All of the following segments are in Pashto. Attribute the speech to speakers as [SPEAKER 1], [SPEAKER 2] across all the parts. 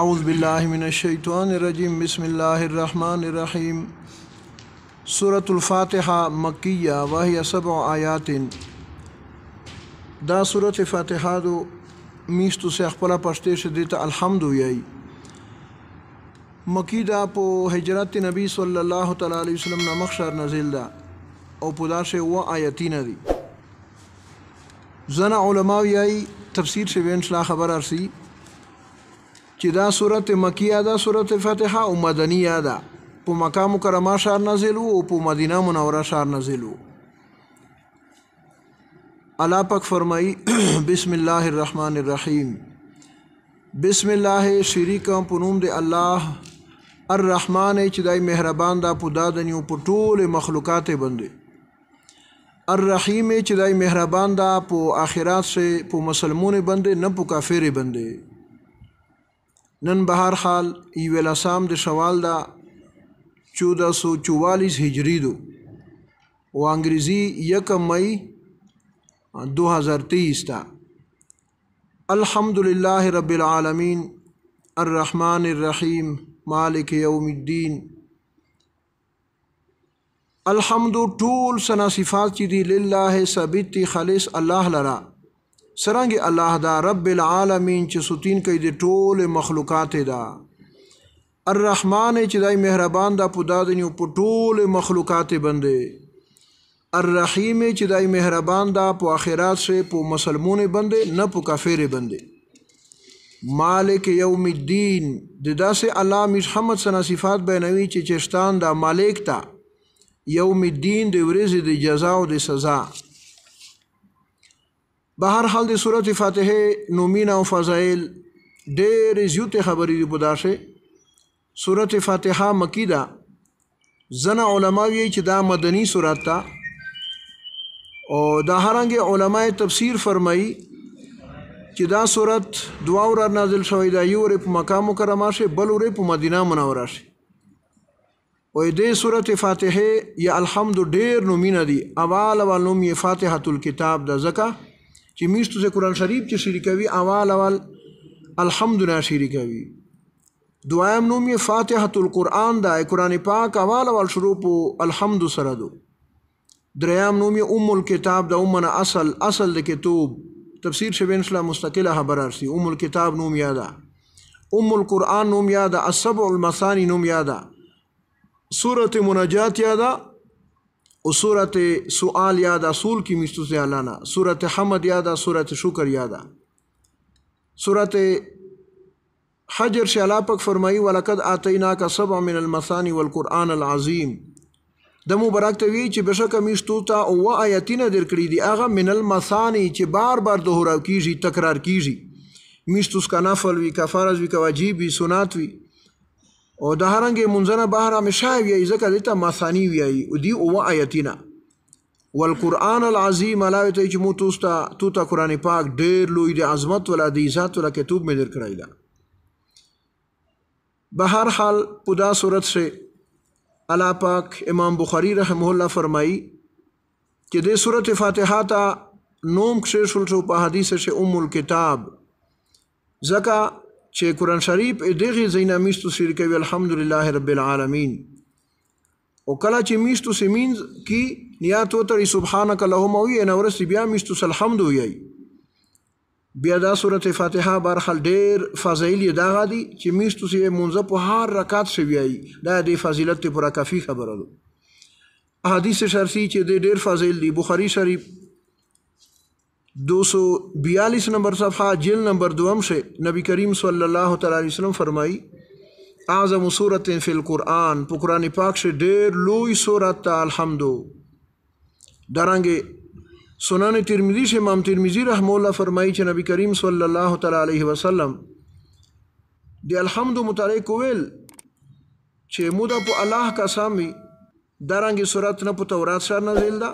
[SPEAKER 1] اعوذ باللہ من الشیطان الرجیم بسم اللہ الرحمن الرحیم سورة الفاتحہ مکیہ وحی سبع آیات دا سورة فاتحہ دو میستو سے اخپلا پشتے سے دیتا الحمد ہوئی مکی دا په هجرت نبی صلی الله تعالی علیه وسلم نامخ شار نازل ده او په داسې و آیتین دي زنه علما یې تفسیر شوین شلا خبر ارسی چې دا صورت مکیه ده صورت فاتحه او مدنیه ده په مکه مکرمه شار نازل او په مدینه منوره شار نازل الله پاک فرمایي بسم الله الرحمن الرحیم بسم الله شریک په نوم دی الله الرحمن چې دای مهربان دا په دادنیو په ټول مخلوقات باندې الرحیم چې دای مهربان دا په آخرات سه په مسلمانونه باندې نه په کافر باندې نن بہر حال ای ولاسام دوالدہ چودہ سو چوالیس دو وہ انگریزی یک مئی دو ہزار تیئس تھا الحمد للہ رب العالمین الرحمن الرحیم مالک یوم الدین الحمد و ٹول ثنا صفاطی لاہ صب خلیص اللہ سرنګ الله دا رب العالمین چې ستین کوي د ټول مخلوقات دا الرحمن چې دای مهربان دا په دادنیو په ټول مخلوقات باندې الرحیم چې دای مهربان دا په اخرات سه په مسلمون باندې نه په کافر باندې مالک یوم الدین د داسې علام محمد سنا صفات بینوي چې چشتان دا مالک تا یوم الدین د ورځې د جزا او د سزا بهر حال د سورته فاتحه نومینا او فضائل ډېر زیات خبرې دي بوداشه سورته فاتحه مکی دا زنه علما وی چې دا مدنی سورته تا او دا هرنګ علما تفسیر فرمایي چې دا صورت دوا ور نازل شوی دا یو رپ مکه مکرمه شه بل ور په مدینه منوره شه او دې صورت فاتحه یا الحمد ډیر نومینه دي اول اول نوم یې فاتحه الكتاب د زکه چې میشتو سے قرآن شریف چې شریکوي اول اول الحمد نه شریکوي دویم نوم یې فاتحه القرآن دا قرآن پاک اول اول شروع په الحمد سره دو دریم نوم یې ام الكتاب دا امنا اصل اصل د کتاب تفسیر شبین اسلام مستقله خبر ارسی ام الكتاب نوم یادا ام القرآن نوم یادا السبع المثانی نوم یادا سورة منجات یادا او صورت سوال یا دا سول کی مشتو سے حلانا صورت حمد یا دا صورت شکر یا دا صورت حجر شالا پک فرمائی ولقد آتینا کا سبع من المثانی والقرآن العظیم د مبارک ته وی چې بشکه میشتو ته او آیتونه درکړي دي هغه من المثانی چې بار بار دوهرا کیږي تکرار کیږي میشتو سکا نفل وی کا فرض وی کا واجب وی سنت وی او د هرنګ منځنه بهر همیشه وی ځکه دته مثانی وی او دی او آیتینا والقران العظیم علاوه ته چې مو توستا تو ته قران پاک ډېر لوی دی عظمت ولا دی ذات ولا کتاب مې در کړی دا بهر حال پدا صورت سے الله پاک امام بخاری رحمه الله فرمایي چې د سورته فاتحه ته نوم کښې شول شو په حدیث شي ام الكتاب زکه چې قران شریف دغه زینا میشتو سیر کوي الحمدلله رب العالمین او کله چې میشتو سیمین کی نیات وتر سبحانك اللهم وی ان ورس بیا میشتو الحمد وی بیا دا سورته فاتحه برخل ډیر فضایل دا غدي چې میشتو سی مونږ په هر رکعت سی وی دا د فضیلت پورا کافی خبره ده احادیث شرسی چې ډیر فضایل دی بخاری شریف دو سو بیالیس نمبر صفحہ جیل نمبر دوم سے نبی کریم صلی اللہ تعالی علیہ وسلم فرمائی اعظم صورت فی القرآن قرآن پاک سے دیر لوئی صورت الحمد و دارانگ سونان ترمزی سے امام ترمیزی رحم اللہ فرمائی چھ نبی کریم صلی اللہ تعالیٰ علیہ وسلم دالحمد و مطالع کویل چھ پو اللہ کا سامی درانگ سورت پو تورات سر ذیل دا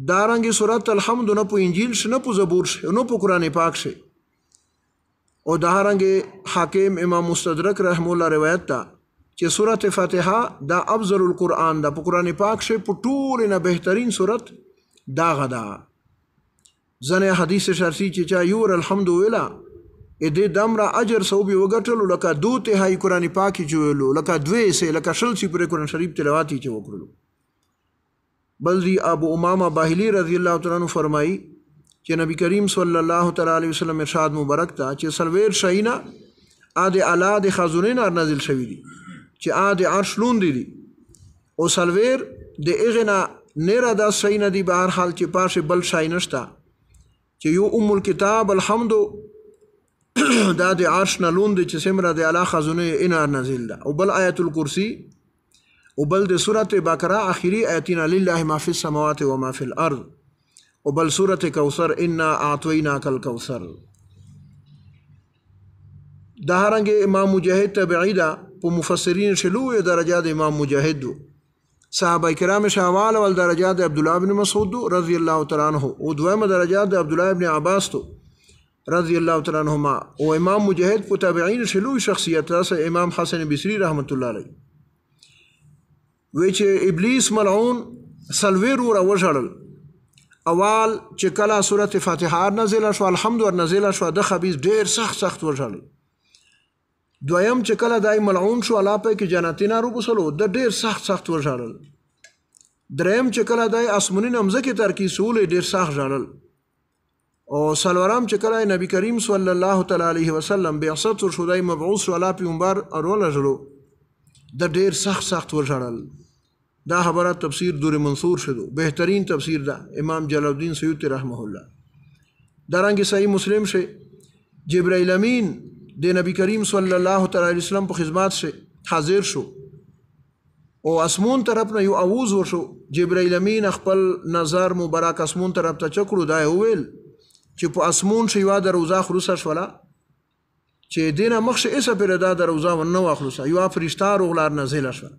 [SPEAKER 1] دارنګه سورۃ الحمد نه په انجیل ش نه په زبور ش نه په قران پاک ش او دارنګه حاکم امام مستدرک رحم الله روایت تا چې سورۃ فاتحه دا افضل القرآن دا په قران پاک ش په ټول نه بهترین سورۃ دا غدا ځنه حدیث شرسی چې چا یور الحمد ویلا ا دې دمره اجر سوبي وګټل لکه دوه ته هاي قران پاکي جوړلو لکه دوی سه لکه شل چې پر قران شریف تلاوات یې وکړلو بل دی ابو امامہ باہلی رضی اللہ تعالیٰ عنہ فرمائی کہ نبی کریم صلی اللہ تعالی علیہ وسلم ارشاد مبارک تا چې سلویر شینا ا د اعلی د خزونه نار نازل شوی دی چې ا د عرش لون دی دی او سلویر د اغنا نیره دا شینا دی بهر حال چې پاشه بل شینشتا چې یو ام الكتاب الحمد دا د عرش نه لون دی چې سمره د اعلی خزونه انار نازل ده او بل آیت الکرسی ابل دِسورت بقرا آخری آئین ما فی السماوات و ما فی الارض ابل صورت قوصر ان آتو نا کل قوثر دہارنگ امام مجاہد الجہد پو مفسرین شلو درجات امام مجاہد مجہد و صحابۂ کرام شلدارجاد عبداللہ بن مسعود دو رضی اللہ تعالیٰ عنہ او عطران درجات عبداللہ بن عباس تو رضی اللہ تعالیٰ او امام مجاہد پو پین شلو شخصیت رس امام حسن بسری رحمۃ اللہ علیہ وی چې ابلیس ملعون سلویر ور وژړل اول چې کله سوره فاتحه نازله شو الحمد ور نازله شو د خبيز ډیر سخت سخت وژل دویم چې کله دای ملعون شو الله په کې جنتینا رو بسلو د ډیر سخت سخت وژل دریم چې کله دای اسمنی نمزه کې تر کې سول ډیر سخت ژړل او سلورم چې کله نبی کریم صلی الله تعالی علیه وسلم بیا ستر شو دای مبعوث شو الله پیغمبر اروله ژړو د ډیر سخت سخت وژړل دا خبره تفسیر دور منصور شدو بهترین تفسیر دا امام جلال الدین سیوطی رحمه الله دارنګه صحیح مسلم شه جبرائیل امین د نبی کریم صلی الله تعالی علیه وسلم په خدمات شه حاضر شو او اسمون طرف نه یو اووز ورشو جبرائیل امین خپل نظر مبارک اسمون طرف ته چکړو دا ویل چې په اسمون شیوا د روزه خروسه شولا چې دینه مخشه ایسه پر دا د روزه ونه واخلوسه یو فرشتہ روغلار نازل شوه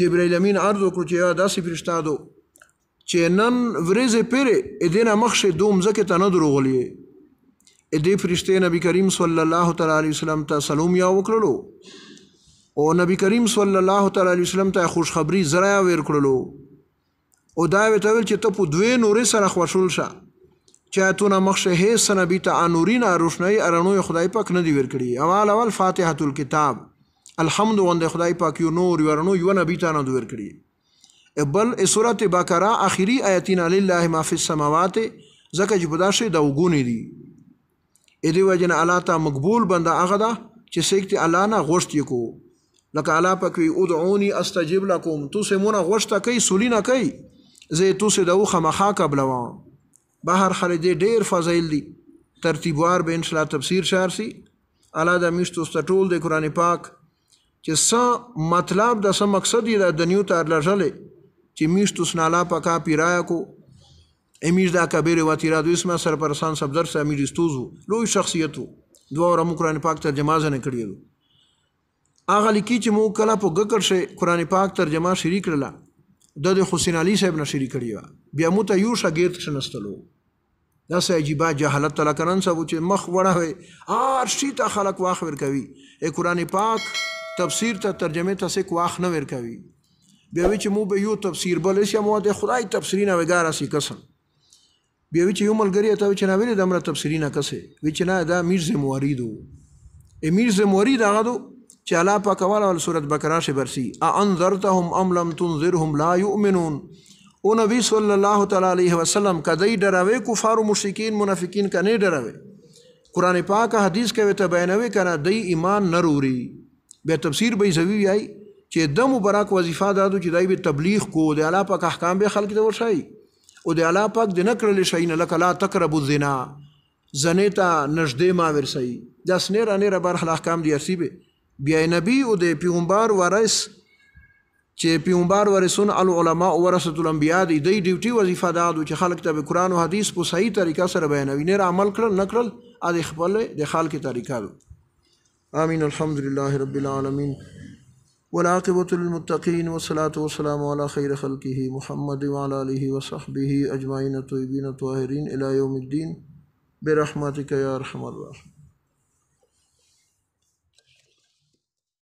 [SPEAKER 1] جبرائیل امین عرض وکړو چې یا داسې فرشته دو چې نن ورځې پیرې ا دې نه مخشه دوم ځکه ته نه دروغلی ا دې فرشته نبی کریم صلی الله تعالی علیه وسلم ته سلام یا وکړلو او نبی کریم صلی الله تعالی علیه وسلم ته خوشخبری زرا ور کړلو او دا ویل چې ته په دوه نورې سره خوشول شه چاتونه مخشه هي سنبی ته انورین اروشنی ارنوی خدای پاک نه دی ور کړی اول اول فاتحه الكتاب الحمد وند خدای پاک یو نور ورنو یو نبی ته نه دوور کړی بل سوره بقره اخیری آیتین لله ما فی السماوات زکه جبدا شی د وګونی دی اې دی وجنه الله ته مقبول بنده هغه دا چې سیکتی الله نه غوښتي کو لکه الله پاک وی ادعونی استجب لكم تاسو مونږه غوښته کوي سولینا کوي زه تاسو د وخه مخا قبلوا بهر خلجه ډیر فضایل دي ترتیبوار به ان شاء الله تفسیر شار سي الله د میشتو ستول د قران پاک چې څه مطلب د څه مقصد یې د دنیو ته لړلې چې میشت سنالا پکا پیرایا کو امیش دا کبیر و تیرا دو اسما سرپرسان صفدر سه امیر استوزو لوی شخصیت وو دوه رمو قران پاک ترجمه ځنه کړی وو هغه لیکي چې مو کله په ګکړ شي قران پاک ترجمه شریک کړل د حسین علي صاحب نه شریک کړی و بیا مو ته یو شاګرد شنستلو دا سه عجیب جهالت تل کنن سبو چې مخ وړه وي هر شي ته خلق واخ ور کوي اے قران پاک تفسیر ته ترجمه ته څوک واخ نه ور کوي بیا وی چې مو به یو تفسیر بل شي مو د خدای تفسیر نه وګار اسی قسم بیا وی چې یو ملګری ته چې نه ویل د امر تفسیر نه کسه وی چې نه دا میر زموریدو امیر زمورید هغه دو چې الله پاک والا ول سورۃ بقره شي برسي انذرتهم ام لم تنذرهم لا يؤمنون او نبی صلی الله تعالی علیہ وسلم کدی ډراوي کفار او مشرکین منافقین کنه ډراوي قران پاک حدیث کې ته بیانوي کنه دای ایمان نروري به تفسیر به زوی وای چې د مبارک وظیفه دادو چې دای به تبلیغ کو د اعلی پاک احکام به خلک ته ورشي او د اعلی پاک د نکړل شي نه لکه لا تقربوا الزنا زنه ته نږدې ما ورسي دا سنیر انیر بار احکام دی ارسیبه بیا نبی او د پیغمبر ورث چې پیغمبر ورسون العلماء ورثه الانبیاء دی د ډیوټي وظیفه دا د چې خلک ته قرآن او حدیث په صحیح طریقه سره بیانوي نه عمل کړل نکړل ا د خپل د خلک طریقه آمین الحمد للہ رب العالمین ولاقبۃ المطقین وصلاۃ وسلم وسلام خیر ہی محمد مال علی وصخبی اجمائین طبین طاہرین الاء الدین بے یا رحمۃ اللہ